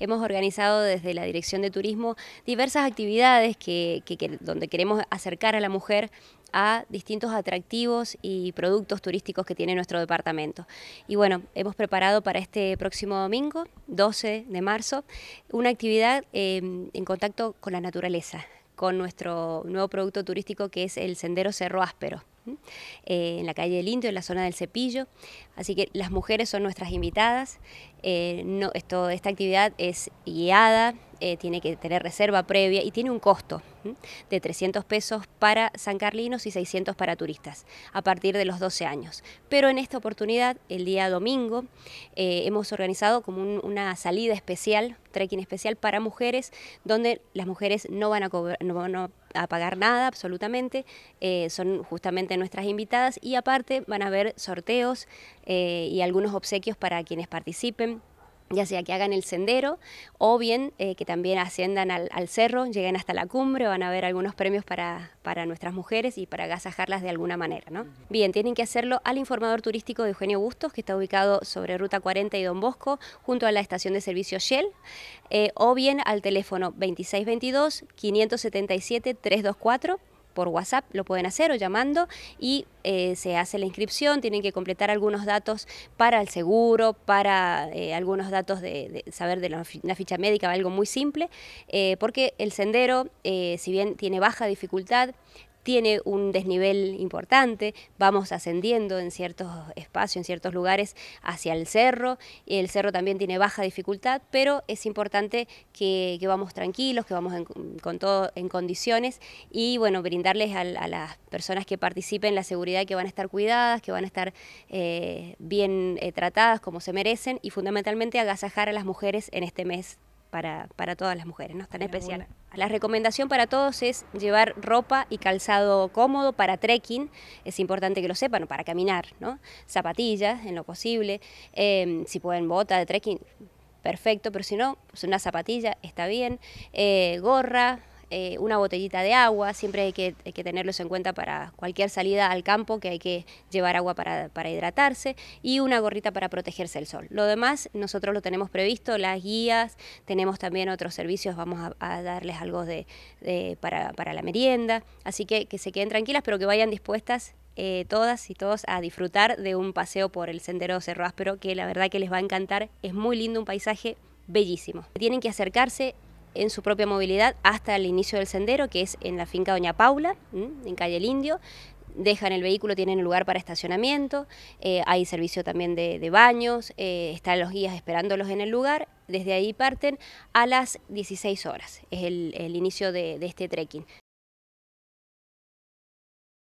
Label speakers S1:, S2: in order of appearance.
S1: Hemos organizado desde la Dirección de Turismo diversas actividades que, donde queremos acercar a la mujer a distintos atractivos y productos turísticos que tiene nuestro departamento. Y bueno, hemos preparado para este próximo domingo, 12 de marzo, una actividad em, en contacto con la naturaleza, con nuestro nuevo producto turístico que es el Sendero Cerro Áspero. Eh, en la calle del Indio, en la zona del Cepillo. Así que las mujeres son nuestras invitadas. Eh, no, esto, esta actividad es guiada, eh, tiene que tener reserva previa y tiene un costo de 300 pesos para San Carlinos y 600 para turistas a partir de los 12 años. Pero en esta oportunidad, el día domingo, hemos organizado como una salida especial, trekking especial para mujeres, donde las mujeres no van a cobrar, a pagar nada absolutamente, eh, son justamente nuestras invitadas y aparte van a haber sorteos eh, y algunos obsequios para quienes participen ya sea que hagan el sendero o bien eh, que también asciendan al, cerro, lleguen hasta la cumbre, van a haber algunos premios para, para nuestras mujeres y para agasajarlas de alguna manera. ¿no? Bien, tienen que hacerlo al informador turístico de Eugenio Bustos, que está ubicado sobre Ruta 40 y Don Bosco, junto a la estación de servicio Shell, eh, o bien al teléfono 2622 577 324 por WhatsApp, lo pueden hacer o llamando y eh, se hace la inscripción, tienen que completar algunos datos para el seguro, para eh, algunos datos de, saber de la, ficha médica, algo muy simple, eh, porque el sendero, si bien tiene baja dificultad, tiene un desnivel importante, vamos ascendiendo en ciertos espacios, en ciertos lugares hacia el cerro, Y el cerro también tiene baja dificultad, pero es importante que, vamos tranquilos, que vamos en, con todo en condiciones y bueno, brindarles a, las personas que participen la seguridad que van a estar cuidadas, que van a estar eh, bien eh, tratadas como se merecen y fundamentalmente agasajar a las mujeres en este mes para, para todas las mujeres, ¿no? tan especial. La recomendación para todos es llevar ropa y calzado cómodo para trekking, es importante que lo sepan, para caminar, ¿no? zapatillas en lo posible, em, si pueden bota de trekking, perfecto, pero si no, pues una zapatilla está bien, eh, gorra, eh, una botellita de agua, siempre hay que, tenerlos en cuenta para cualquier salida al campo, que hay que llevar agua para, hidratarse, y una gorrita para protegerse del sol. Lo demás nosotros lo tenemos previsto, las guías, tenemos también otros servicios, vamos a, darles algo para, la merienda, así que que se queden tranquilas, pero que vayan dispuestas. Eh, todas y todos a disfrutar de un paseo por el sendero Cerro Áspero que la verdad que les va a encantar, es muy lindo, un paisaje bellísimo. Tienen que acercarse en su propia movilidad hasta el inicio del sendero, que es en la finca Doña Paula, en calle El Indio. Dejan el vehículo, tienen lugar para estacionamiento, eh, hay servicio también de, baños, eh, están los guías esperándolos en el lugar. Desde ahí parten a las 16 horas, es el, inicio de este trekking.